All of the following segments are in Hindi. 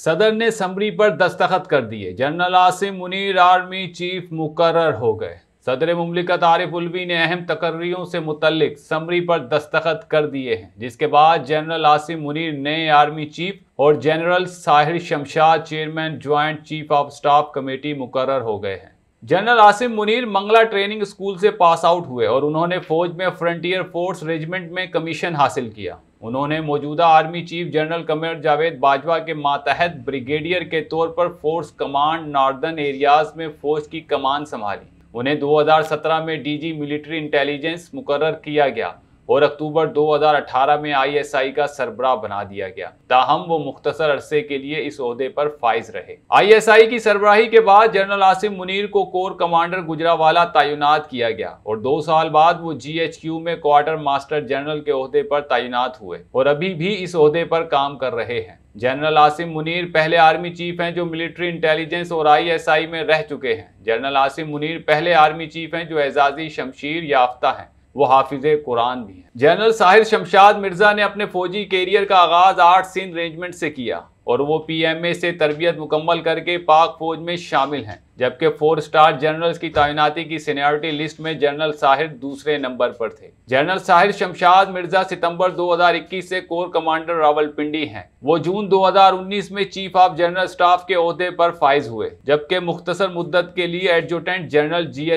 सदर ने समरी पर दस्तखत कर दिए general Asim Munir army chief मुकर्र हो गए सदर ममलिकत आरिफ उलवी ने अहम तकर्रियों से मुतलिक समरी पर दस्तखत कर दिए हैं जिसके बाद जनरल आसिम मुनीर नए आर्मी चीफ और general Sahir Shamshad chairman joint chief of staff committee मुकर हो गए हैं general Asim Munir Mangla training school से पास आउट हुए और उन्होंने फौज में फ्रंटियर फोर्स रेजिमेंट में कमीशन हासिल किया उन्होंने मौजूदा army chief general Qamar Javed Bajwa के मातहत ब्रिगेडियर के तौर पर फोर्स कमांड नॉर्दर्न एरियाज में फौज की कमान संभाली उन्हें 2017 में डीजी मिलिट्री इंटेलिजेंस मुकर किया गया और अक्टूबर 2018 में आईएसआई का सरबराह बना दिया गया ताहम वो मुख्तसर अरसे के लिए इस अहदे पर फाइज रहे आईएसआई की सरबराही के बाद जनरल आसिम मुनीर को कोर कमांडर गुजरावाला तैनात किया गया और दो साल बाद वो जीएचक्यू में क्वार्टर मास्टर जनरल के अहदे पर तैनात हुए और अभी भी इस अहदे पर काम कर रहे हैं जनरल आसिम मुनीर पहले आर्मी चीफ हैं जो मिलिट्री इंटेलिजेंस और आईएसआई में रह चुके हैं जनरल आसिम मुनीर पहले आर्मी चीफ हैं जो एजाजी शमशीर याफ्ता हैं वो हाफिज कुरान भी हैं जनरल साहिर शमशाद मिर्जा ने अपने फौजी कैरियर का आगाज आठ सिंध रेंजमेंट से किया और वो पीएमए से तरबियत मुकम्मल करके पाक फौज में शामिल हैं जबकि फोर स्टार जनरल्स की तैनाती की सीनियरिटी लिस्ट में जनरल साहिर दूसरे नंबर पर थे जनरल साहिर शमशाद मिर्जा सितंबर 2021 से कोर कमांडर रावलपिंडी हैं वो जून 2019 में चीफ ऑफ जनरल स्टाफ के अहदे पर फाइज हुए जबकि मुख्तसर मुद्दत के लिए एडजुटेंट जनरल जी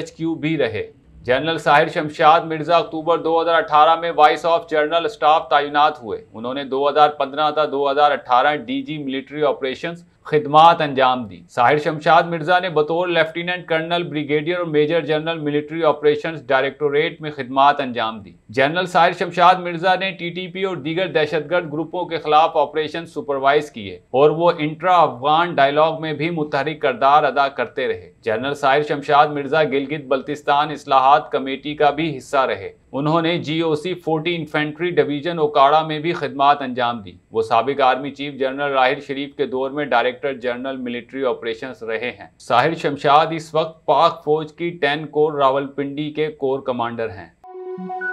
भी रहे जनरल साहिर शमशाद मिर्ज़ा अक्टूबर 2018 में वाइस ऑफ जनरल स्टाफ तैनात हुए उन्होंने 2015 तथा अठारह डीजी मिलिट्री ऑपरेशंस खिदमात अंजाम दी साहिर शमशाद मिर्ज़ा ने बतौर लेफ्टिनेंट कर्नल ब्रिगेडियर और major general military operations directorate में खदमात अंजाम दी जनरल साहिर शमशाद मिर्ज़ा ने टीटीपी और दीगर दहशतगर्द ग्रुपों के खिलाफ ऑपरेशन सुपरवाइज किए और वो इंट्रा अफगान डायलॉग में भी मुतहरिक करदार अदा करते रहे जनरल साहिर शमशाद मिर्ज़ा गिलगित बल्तिस्तान असलाहत कमेटी का भी हिस्सा रहे उन्होंने G O C forty infantry division Okara में भी खदमात अंजाम दी वो सबक army chief general Raheel Sharif के दौर में डायरेक्टर जनरल मिलिट्री ऑपरेशंस रहे हैं साहिल शमशाद इस वक्त पाक फौज की टेन कोर रावलपिंडी के कोर कमांडर हैं